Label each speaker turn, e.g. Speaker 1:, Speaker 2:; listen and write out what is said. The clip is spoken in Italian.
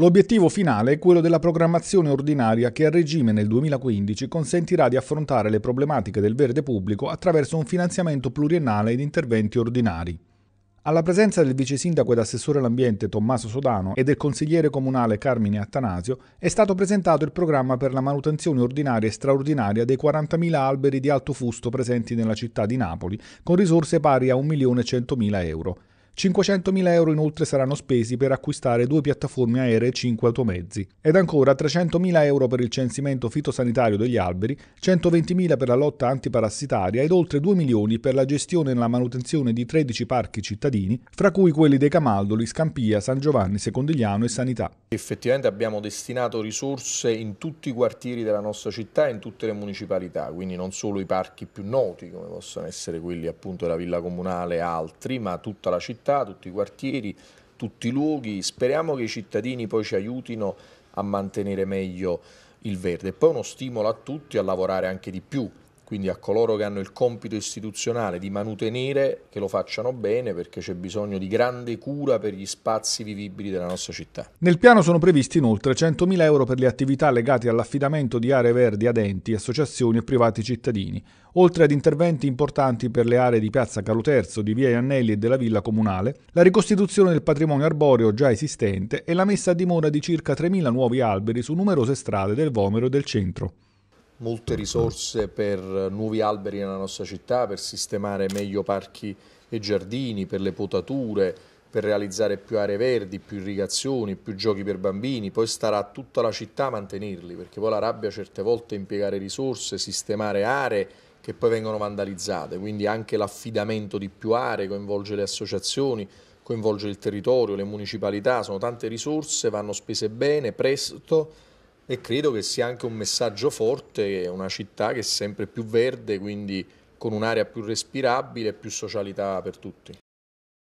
Speaker 1: L'obiettivo finale è quello della programmazione ordinaria che a regime nel 2015 consentirà di affrontare le problematiche del verde pubblico attraverso un finanziamento pluriennale ed interventi ordinari. Alla presenza del vice sindaco ed assessore all'ambiente Tommaso Sodano e del consigliere comunale Carmine Attanasio è stato presentato il programma per la manutenzione ordinaria e straordinaria dei 40.000 alberi di alto fusto presenti nella città di Napoli, con risorse pari a 1.100.000 euro. 500.000 euro inoltre saranno spesi per acquistare due piattaforme aeree e cinque automezzi. Ed ancora 300.000 euro per il censimento fitosanitario degli alberi, 120.000 per la lotta antiparassitaria ed oltre 2 milioni per la gestione e la manutenzione di 13 parchi cittadini, fra cui quelli dei Camaldoli, Scampia, San Giovanni Secondigliano e Sanità.
Speaker 2: Effettivamente abbiamo destinato risorse in tutti i quartieri della nostra città e in tutte le municipalità, quindi non solo i parchi più noti come possono essere quelli appunto della Villa Comunale e altri, ma tutta la città città, tutti i quartieri, tutti i luoghi. Speriamo che i cittadini poi ci aiutino a mantenere meglio il verde. E poi uno stimolo a tutti a lavorare anche di più quindi a coloro che hanno il compito istituzionale di manutenere che lo facciano bene perché c'è bisogno di grande cura per gli spazi vivibili della nostra città.
Speaker 1: Nel piano sono previsti inoltre 100.000 euro per le attività legate all'affidamento di aree verdi ad enti, associazioni e privati cittadini, oltre ad interventi importanti per le aree di Piazza Carlo III, di Via Iannelli e della Villa Comunale, la ricostituzione del patrimonio arboreo già esistente e la messa a dimora di circa 3.000 nuovi alberi su numerose strade del Vomero e del centro
Speaker 2: molte risorse per nuovi alberi nella nostra città, per sistemare meglio parchi e giardini, per le potature, per realizzare più aree verdi, più irrigazioni, più giochi per bambini, poi starà tutta la città a mantenerli, perché poi la rabbia certe volte è impiegare risorse, sistemare aree che poi vengono vandalizzate, quindi anche l'affidamento di più aree coinvolge le associazioni, coinvolge il territorio, le municipalità, sono tante risorse, vanno spese bene, presto, e credo che sia anche un messaggio forte, è una città che è sempre più verde, quindi con un'area più respirabile e più socialità per tutti.